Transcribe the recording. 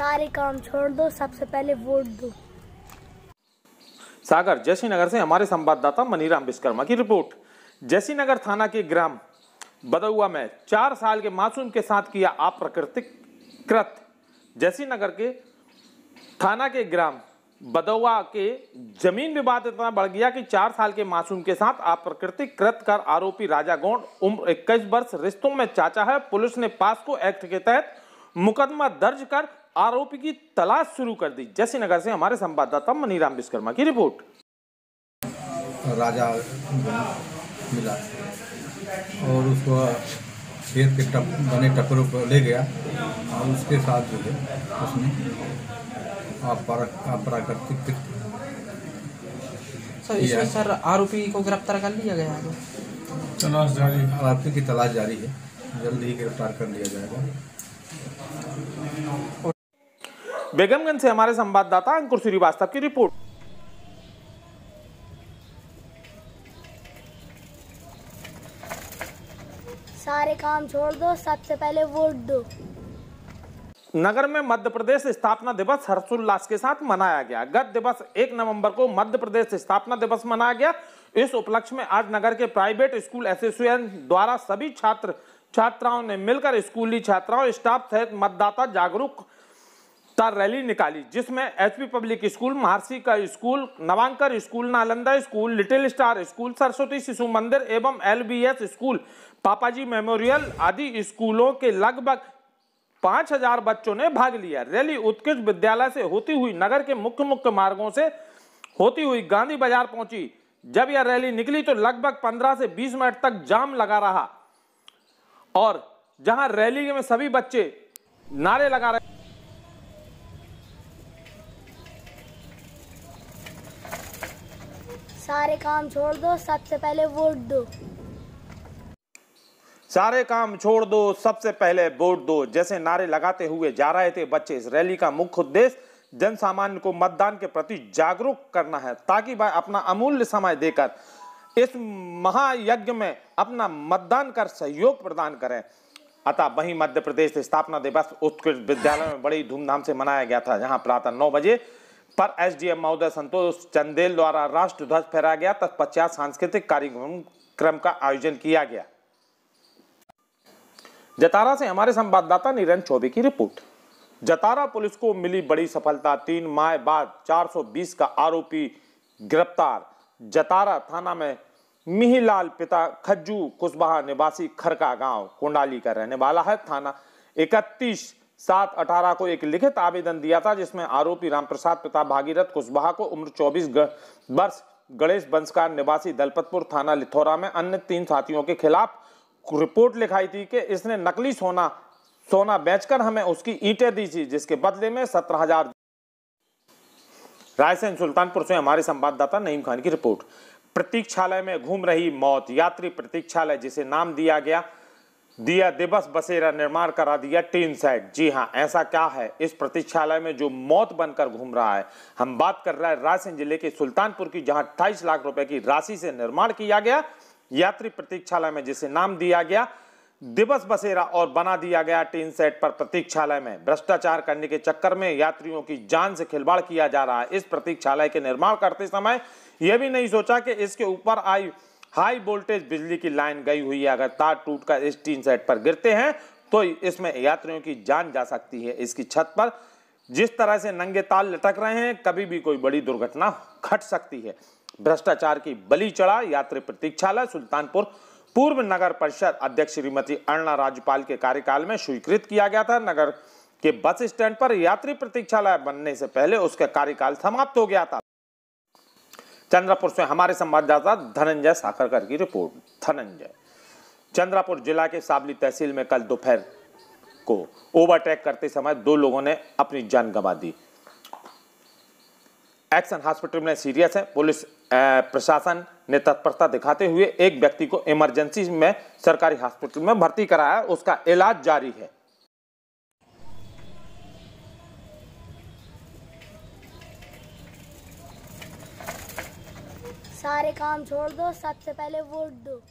सारे काम छोड़ दो सबसे पहले वोट दो सागर नगर से हमारे संवाददाता मनीराम विश्वकर्मा की रिपोर्ट नगर थाना के ग्राम बदौआ में चार साल के मासूम के साथ किया अप्राकृतिक कृत नगर के थाना के ग्राम बदौआ के जमीन विवाद इतना बढ़ गया कि चार साल के मासूम के साथ अप्राकृतिक कृत कर आरोपी राजा गौंड उम्र इक्कीस वर्ष रिश्तों में चाचा है पुलिस ने को एक्ट के तहत मुकदमा दर्ज कर आरोपी की तलाश शुरू कर दी नगर से हमारे संवाददाता मनीराम विश्वकर्मा की रिपोर्ट राजा मिला और उसको खेत के टप, बने टकरों पर ले गया और उसके साथ जो है उसने अपराकृतिक सर इसमें सर आरोपी को गिरफ्तार कर लिया गया है तलाश जारी आरोपी की तलाश जारी है जल्द ही गिरफ्तार कर लिया जाएगा बेगमगंज से हमारे संवाददाता अंकुर श्रीवास्तव की रिपोर्ट सारे काम छोड़ दो सबसे पहले वोट दो नगर में मध्य प्रदेश स्थापना दिवस हर्षोल्लास के साथ मनाया गया गत दिवस एक नवंबर को मध्य प्रदेश स्थापना दिवस मनाया गया इस उपलक्ष्य में आज नगर के प्राइवेट स्कूल एसोसिएशन द्वारा सभी छात्र छात्राओं ने मिलकर स्कूली छात्राओं स्टाफ सहित मतदाता जागरूक तार रैली निकाली जिसमें एचपी पब्लिक स्कूल महर्षि का school Navankar school Nalanda school little star school Saraswati Shishu Mandir एवं एलबीएस स्कूल पापाजी मेमोरियल आदि स्कूलों के लगभग पांच हजार बच्चों ने भाग लिया रैली उत्कृष्ट विद्यालय से होती हुई नगर के मुख्य मुख्य मार्गों से होती हुई गांधी बाजार पहुंची जब यह रैली निकली तो लगभग पंद्रह से बीस मिनट तक जाम लगा रहा और जहां रैली में सभी बच्चे नारे लगा रहे सारे काम छोड़ दो सबसे पहले वोट दो सारे काम छोड़ दो सबसे पहले वोट दो जैसे नारे लगाते हुए जा रहे थे बच्चे इस रैली का मुख्य उद्देश्य जन सामान्य को मतदान के प्रति जागरूक करना है ताकि वह अपना अमूल्य समय देकर इस महायज्ञ में अपना मतदान कर सहयोग प्रदान करें अतः वहीं मध्य प्रदेश स्थापना दिवस उत्कृष्ट विद्यालय में बड़ी धूमधाम से मनाया गया था जहां प्रातः नौ बजे पर एसडीएम महोदय संतोष चंदेल द्वारा राष्ट्र ध्वज फहराया गया तथा पचास सांस्कृतिक कार्यक्रम का आयोजन किया गया जतारा से हमारे संवाददाता निरंजन चौबे की रिपोर्ट जतारा पुलिस को मिली बड़ी सफलता तीन माह बाद 420 का आरोपी गिरफ्तार जतारा थाना में मिहिलाल पिता खज्जू कुशबहा निवासी खरका गांव कोंडाली का रहने वाला है थाना सात अठारह को एक लिखित आवेदन दिया था जिसमें आरोपी रामप्रसाद प्रताप भागीरथ कुशवाहा को उम्र चौबीस वर्ष गणेश बंसकार निवासी दलपतपुर थाना लिथौरा में अन्य तीन साथियों के खिलाफ रिपोर्ट लिखाई थी कि इसने नकली सोना सोना बेचकर हमें उसकी ईटें दी थी जिसके बदले में सत्रह हजार रायसेन सुल्तानपुर से हमारे संवाददाता नईम खान की रिपोर्ट प्रतीक्षालय में घूम रही मौत यात्री प्रतीक्षालय जिसे नाम दिया गया दिया दिवस बसेरा निर्माण करा दिया टीन सेट जी हाँ ऐसा क्या है इस प्रतीक्षालय में जो मौत बनकर घूम रहा है हम बात कर रहे हैं रायसेन जिले के सुल्तानपुर की जहां अट्ठाईस लाख रुपए की राशि से निर्माण किया गया यात्री प्रतीक्षालय में जिसे नाम दिया गया दिवस बसेरा और बना दिया गया टीन सेट पर प्रतीक्षालय में भ्रष्टाचार करने के चक्कर में यात्रियों की जान से खिलवाड़ किया जा रहा है इस प्रतीक्षालय के निर्माण करते समय यह भी नहीं सोचा कि इसके ऊपर आई हाई वोल्टेज बिजली की लाइन गई हुई है अगर तार टूट कर टीन सेट पर गिरते हैं तो इसमें यात्रियों की जान जा सकती है इसकी छत पर जिस तरह से नंगे ताल लटक रहे हैं कभी भी कोई बड़ी दुर्घटना घट सकती है भ्रष्टाचार की बलि चढ़ा यात्री प्रतीक्षालय सुल्तानपुर पूर्व नगर परिषद अध्यक्ष श्रीमती अर्णा राज्यपाल के कार्यकाल में स्वीकृत किया गया था नगर के बस स्टैंड पर यात्री प्रतीक्षालय बनने से पहले उसका कार्यकाल समाप्त हो गया था चंद्रपुर से हमारे संवाददाता धनंजय साखरकर की रिपोर्ट धनंजय चंद्रपुर जिला के साबली तहसील में कल दोपहर को ओवरटेक करते समय दो लोगों ने अपनी जान गंवा दी एक्शन हॉस्पिटल में सीरियस है पुलिस प्रशासन ने तत्परता दिखाते हुए एक व्यक्ति को इमरजेंसी में सरकारी हॉस्पिटल में भर्ती कराया उसका इलाज जारी है सारे काम छोड़ दो सबसे पहले वोट दो